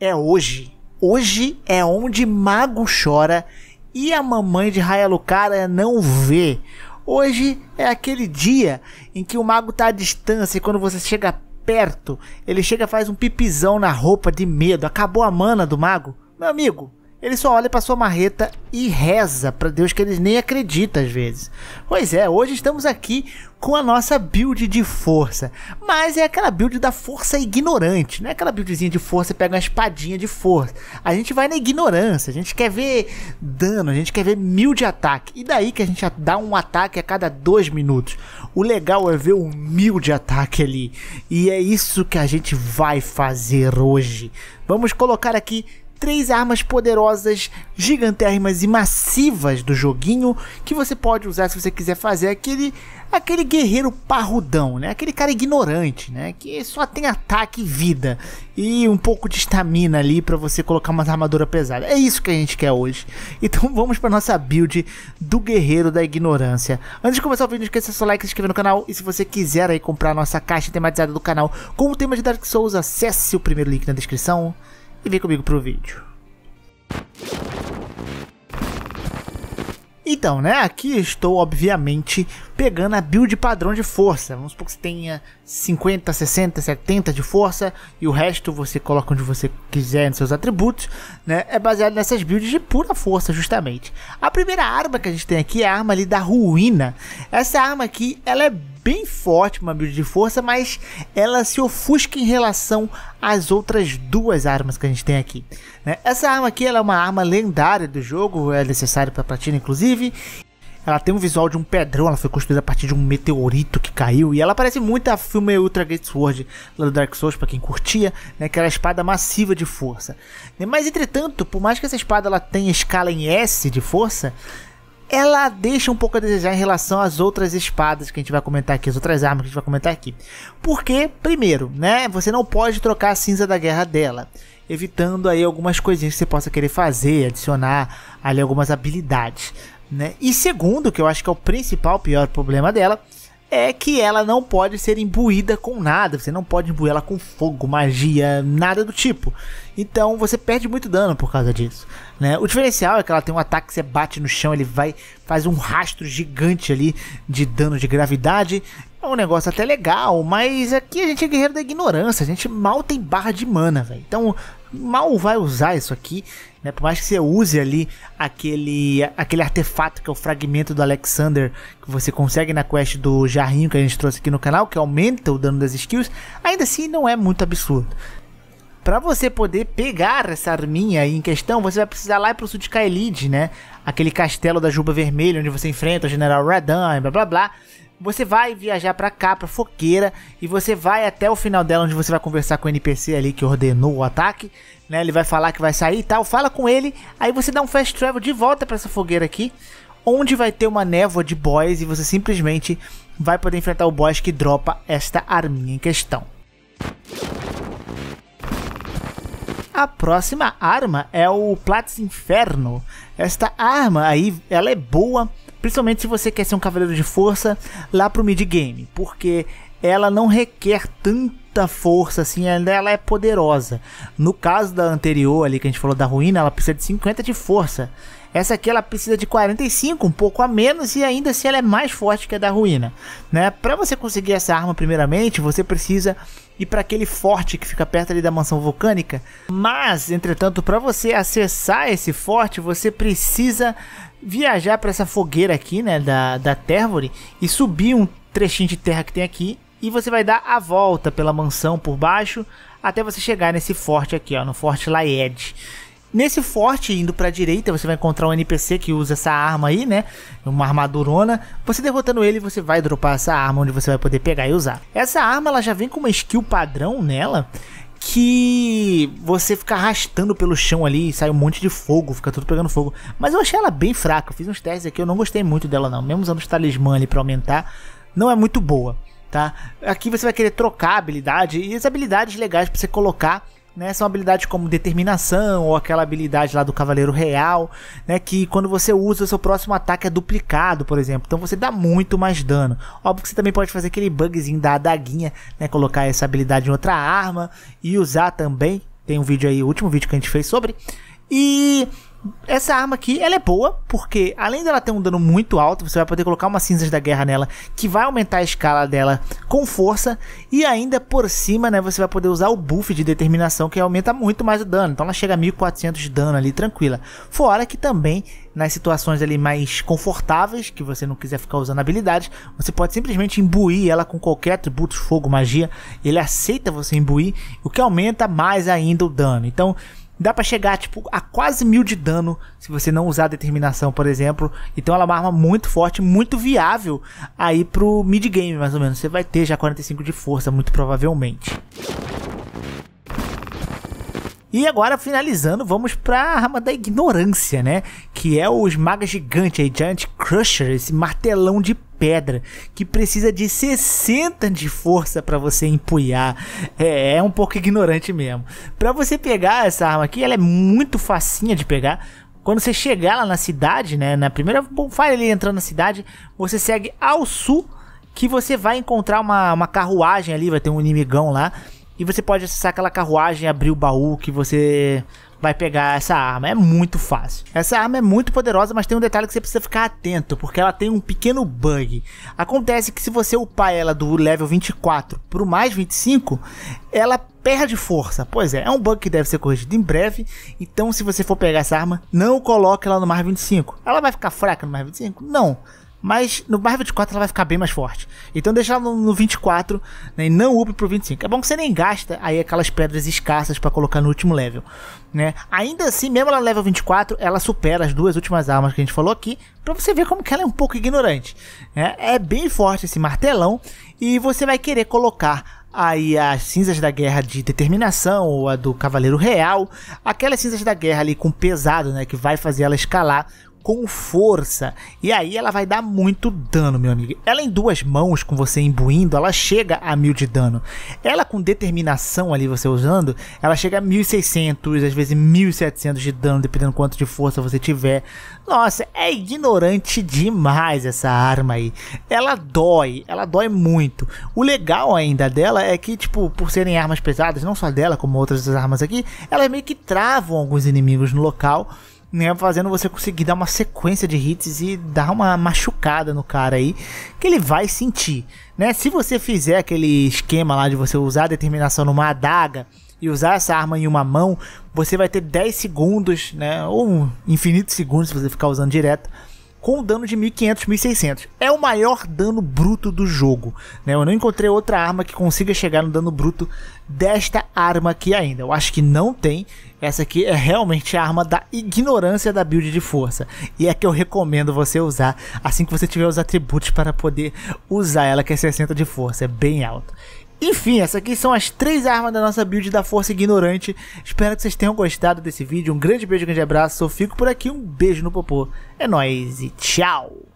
é hoje. Hoje é onde Mago chora e a mamãe de Hayalucara não vê. Hoje é aquele dia em que o mago está à distância e quando você chega perto, ele chega e faz um pipizão na roupa de medo. Acabou a mana do mago. Meu amigo, ele só olha para sua marreta e reza para Deus que eles nem acreditam às vezes. Pois é, hoje estamos aqui com a nossa build de força, mas é aquela build da força ignorante, não é aquela buildzinha de força e pega uma espadinha de força. A gente vai na ignorância, a gente quer ver dano, a gente quer ver mil de ataque, e daí que a gente dá um ataque a cada dois minutos. O legal é ver um mil de ataque ali, e é isso que a gente vai fazer hoje. Vamos colocar aqui três armas poderosas, gigantérrimas e massivas do joguinho que você pode usar se você quiser fazer aquele aquele guerreiro parrudão, né? Aquele cara ignorante, né? Que só tem ataque e vida e um pouco de estamina ali para você colocar uma armadura pesada. É isso que a gente quer hoje. Então vamos para nossa build do guerreiro da ignorância. Antes de começar o vídeo, não esqueça seu like, se inscrever no canal e se você quiser aí comprar a nossa caixa tematizada do canal com o tema de Dark Souls, acesse o primeiro link na descrição e vem comigo pro vídeo. Então, né, aqui estou obviamente pegando a build padrão de força. Vamos supor que você tenha 50, 60, 70 de força e o resto você coloca onde você quiser nos seus atributos, né? É baseado nessas builds de pura força, justamente. A primeira arma que a gente tem aqui é a arma ali da ruína. Essa arma aqui, ela é bem forte, uma build de força, mas ela se ofusca em relação às outras duas armas que a gente tem aqui. Né? Essa arma aqui ela é uma arma lendária do jogo, é necessário para platina inclusive, ela tem um visual de um pedrão, ela foi construída a partir de um meteorito que caiu. E ela parece muito a filme Ultra Great Sword lá do Dark Souls, para quem curtia, né? Que era espada massiva de força. Mas entretanto, por mais que essa espada ela tenha escala em S de força, ela deixa um pouco a desejar em relação às outras espadas que a gente vai comentar aqui, as outras armas que a gente vai comentar aqui. Porque, primeiro, né, você não pode trocar a cinza da guerra dela, evitando aí algumas coisinhas que você possa querer fazer, adicionar ali algumas habilidades. Né? E segundo, que eu acho que é o principal pior problema dela, é que ela não pode ser imbuída com nada. Você não pode imbuir ela com fogo, magia, nada do tipo. Então você perde muito dano por causa disso. Né? O diferencial é que ela tem um ataque que você bate no chão, ele vai faz um rastro gigante ali de dano de gravidade. É um negócio até legal, mas aqui a gente é guerreiro da ignorância, a gente mal tem barra de mana, velho. Então mal vai usar isso aqui, né? Por mais que você use ali aquele, aquele artefato que é o fragmento do Alexander que você consegue na quest do Jarrinho que a gente trouxe aqui no canal, que aumenta o dano das skills, ainda assim não é muito absurdo. Para você poder pegar essa arminha aí em questão, você vai precisar lá pro sul de Kaelid, né? Aquele castelo da Juba Vermelha, onde você enfrenta o General Radan e blá blá blá. Você vai viajar para cá, pra foqueira, e você vai até o final dela, onde você vai conversar com o NPC ali que ordenou o ataque, né? Ele vai falar que vai sair e tal, fala com ele, aí você dá um fast travel de volta para essa fogueira aqui, onde vai ter uma névoa de boys e você simplesmente vai poder enfrentar o boss que dropa esta arminha em questão. A próxima arma é o Platz Inferno. Esta arma aí, ela é boa Principalmente se você quer ser um cavaleiro de força lá pro mid game, porque ela não requer tanta força assim, ela é poderosa. No caso da anterior ali que a gente falou da ruína, ela precisa de 50 de força. Essa aqui ela precisa de 45, um pouco a menos e ainda assim ela é mais forte que a da ruína, né? Para você conseguir essa arma primeiramente, você precisa ir para aquele forte que fica perto ali da mansão vulcânica. Mas, entretanto, para você acessar esse forte, você precisa viajar para essa fogueira aqui, né, da, da Tervore, e subir um trechinho de terra que tem aqui, e você vai dar a volta pela mansão por baixo, até você chegar nesse forte aqui, ó, no Forte Laed. Nesse forte, indo para a direita, você vai encontrar um NPC que usa essa arma aí, né? Uma armadurona. Você derrotando ele, você vai dropar essa arma, onde você vai poder pegar e usar. Essa arma, ela já vem com uma skill padrão nela, que você fica arrastando pelo chão ali, e sai um monte de fogo, fica tudo pegando fogo. Mas eu achei ela bem fraca, eu fiz uns testes aqui, eu não gostei muito dela não, mesmo usando os talismã ali para aumentar, não é muito boa, tá? Aqui você vai querer trocar a habilidade e as habilidades legais para você colocar né? São habilidades como determinação ou aquela habilidade lá do Cavaleiro Real, né? Que quando você usa, o seu próximo ataque é duplicado, por exemplo. Então você dá muito mais dano. Óbvio que você também pode fazer aquele bugzinho da adaguinha, né? Colocar essa habilidade em outra arma e usar também. Tem um vídeo aí, o último vídeo que a gente fez sobre. E essa arma aqui, ela é boa, porque além dela ter um dano muito alto, você vai poder colocar umas cinzas da guerra nela, que vai aumentar a escala dela com força, e ainda por cima, né, você vai poder usar o buff de determinação, que aumenta muito mais o dano, então ela chega a 1400 de dano ali, tranquila. Fora que também, nas situações ali mais confortáveis, que você não quiser ficar usando habilidades, você pode simplesmente imbuir ela com qualquer atributo, fogo, magia, ele aceita você imbuir, o que aumenta mais ainda o dano. Então, dá para chegar tipo a quase mil de dano se você não usar determinação, por exemplo. Então ela é uma arma muito forte, muito viável aí pro mid game mais ou menos. Você vai ter já 45 de força muito provavelmente. E agora, finalizando, vamos pra arma da ignorância, né? Que é o esmaga gigante, aí, Giant Crusher, esse martelão de pedra que precisa de 60 de força para você empunhar. É, é, um pouco ignorante mesmo. Para você pegar essa arma aqui, ela é muito facinha de pegar. Quando você chegar lá na cidade, né, na primeira bonfire ali entrando na cidade, você segue ao sul que você vai encontrar uma, uma carruagem ali, vai ter um inimigão lá e você pode acessar aquela carruagem, abrir o baú que você vai pegar essa arma. É muito fácil. Essa arma é muito poderosa, mas tem um detalhe que você precisa ficar atento, porque ela tem um pequeno bug. Acontece que se você upar ela do level 24 pro mais 25, ela perde força. Pois é, é um bug que deve ser corrigido em breve. Então, se você for pegar essa arma, não coloque ela no mais 25. Ela vai ficar fraca no mais 25? Não. Mas no barra 24 ela vai ficar bem mais forte. Então deixa ela no, no 24 né, e não up pro 25. É bom que você nem gasta aí aquelas pedras escassas para colocar no último level. Né? Ainda assim, mesmo ela no level 24, ela supera as duas últimas armas que a gente falou aqui. para você ver como que ela é um pouco ignorante. Né? É bem forte esse martelão. E você vai querer colocar aí as cinzas da guerra de determinação ou a do cavaleiro real, aquelas cinzas da guerra ali com pesado, né, que vai fazer ela escalar com força. E aí ela vai dar muito dano, meu amigo. Ela em duas mãos, com você imbuindo, ela chega a mil de dano. Ela com determinação ali, você usando, ela chega a 1600, às vezes 1700 de dano, dependendo quanto de força você tiver. Nossa, é ignorante demais essa arma aí. Ela dói, ela dói muito. O legal ainda dela é que, tipo, por serem armas pesadas, não só dela, como outras armas aqui, elas meio que travam alguns inimigos no local né, fazendo você conseguir dar uma sequência de hits e dar uma machucada no cara aí, que ele vai sentir, né? Se você fizer aquele esquema lá de você usar a determinação numa adaga e usar essa arma em uma mão, você vai ter 10 segundos, né, ou infinitos segundos se você ficar usando direto com dano de 1500, 1600. É o maior dano bruto do jogo. Né? Eu não encontrei outra arma que consiga chegar no dano bruto desta arma aqui ainda. Eu acho que não tem. Essa aqui é realmente a arma da ignorância da build de força. E é que eu recomendo você usar assim que você tiver os atributos para poder usar ela, que é 60 de força. É bem alto. Enfim, essas aqui são as três armas da nossa build da Força Ignorante. Espero que vocês tenham gostado desse vídeo. Um grande beijo, grande abraço. Eu fico por aqui. Um beijo no popô. É nóis e tchau!